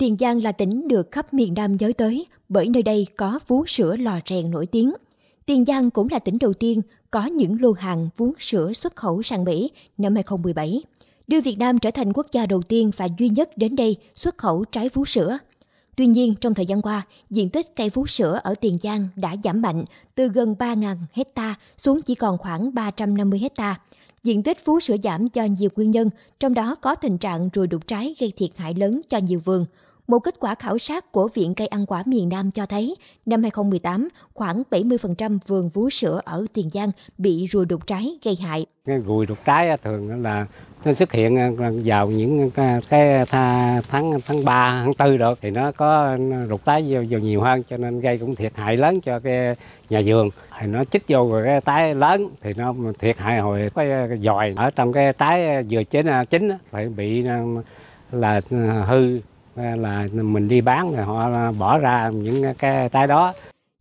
Tiền Giang là tỉnh được khắp miền Nam giới tới bởi nơi đây có vú sữa lò rèn nổi tiếng. Tiền Giang cũng là tỉnh đầu tiên có những lô hàng vú sữa xuất khẩu sang Mỹ năm 2017, đưa Việt Nam trở thành quốc gia đầu tiên và duy nhất đến đây xuất khẩu trái vú sữa. Tuy nhiên, trong thời gian qua, diện tích cây vú sữa ở Tiền Giang đã giảm mạnh từ gần 3.000 hecta xuống chỉ còn khoảng 350 hecta. Diện tích vú sữa giảm do nhiều nguyên nhân, trong đó có tình trạng ruồi đục trái gây thiệt hại lớn cho nhiều vườn, một kết quả khảo sát của Viện Cây ăn quả miền Nam cho thấy, năm 2018, khoảng 70% vườn vú sữa ở Tiền Giang bị ruồi đục trái gây hại. Cái ruồi đục trái thường là nó xuất hiện à, vào những cái tháng tháng 3, tháng 4 được thì nó có đục trái vô, vô nhiều hơn cho nên gây cũng thiệt hại lớn cho cái nhà vườn. Thì nó chích vô rồi cái trái lớn thì nó thiệt hại hồi cái dòi ở trong cái trái vừa chín à, chín phải bị à, là hư là mình đi bán rồi họ bỏ ra những cái trái đó.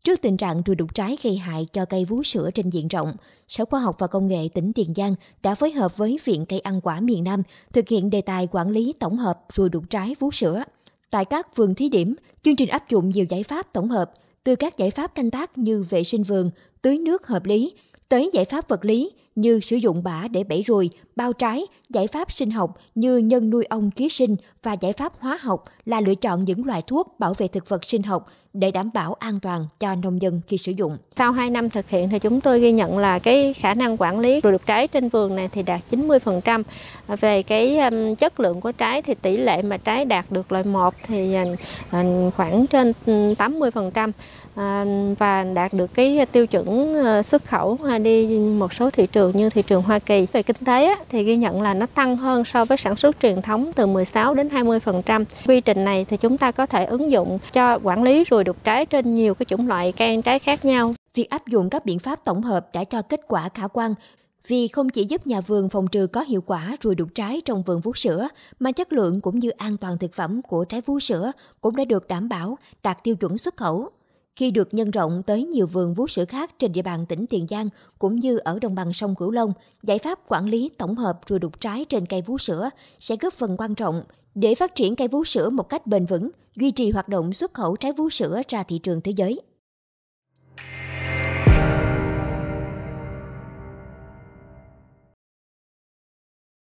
Trước tình trạng rùi đục trái gây hại cho cây vú sữa trên diện rộng, Sở Khoa học và Công nghệ tỉnh Tiền Giang đã phối hợp với Viện Cây ăn quả miền Nam thực hiện đề tài quản lý tổng hợp rùi đục trái vú sữa. Tại các vườn thí điểm, chương trình áp dụng nhiều giải pháp tổng hợp, từ các giải pháp canh tác như vệ sinh vườn, tưới nước hợp lý, tới giải pháp vật lý như sử dụng bã để bẫy ruồi, bao trái, giải pháp sinh học như nhân nuôi ong ký sinh và giải pháp hóa học là lựa chọn những loại thuốc bảo vệ thực vật sinh học để đảm bảo an toàn cho nông dân khi sử dụng. Sau 2 năm thực hiện thì chúng tôi ghi nhận là cái khả năng quản lý ruồi đực trái trên vườn này thì đạt 90%. Về cái um, chất lượng của trái thì tỷ lệ mà trái đạt được loại 1 thì um, um, khoảng trên 80% và đạt được cái tiêu chuẩn uh, xuất khẩu uh, đi một số thị trường trường như thị trường Hoa Kỳ. Về kinh tế á, thì ghi nhận là nó tăng hơn so với sản xuất truyền thống từ 16 đến 20%. Quy trình này thì chúng ta có thể ứng dụng cho quản lý ruồi đục trái trên nhiều cái chủng loại cây ăn trái khác nhau. Việc áp dụng các biện pháp tổng hợp đã cho kết quả khả quan vì không chỉ giúp nhà vườn phòng trừ có hiệu quả ruồi đục trái trong vườn vú sữa, mà chất lượng cũng như an toàn thực phẩm của trái vú sữa cũng đã được đảm bảo đạt tiêu chuẩn xuất khẩu. Khi được nhân rộng tới nhiều vườn vú sữa khác trên địa bàn tỉnh Tiền Giang cũng như ở đồng bằng sông Cửu Long, giải pháp quản lý tổng hợp ruồi đục trái trên cây vú sữa sẽ góp phần quan trọng để phát triển cây vú sữa một cách bền vững, duy trì hoạt động xuất khẩu trái vú sữa ra thị trường thế giới.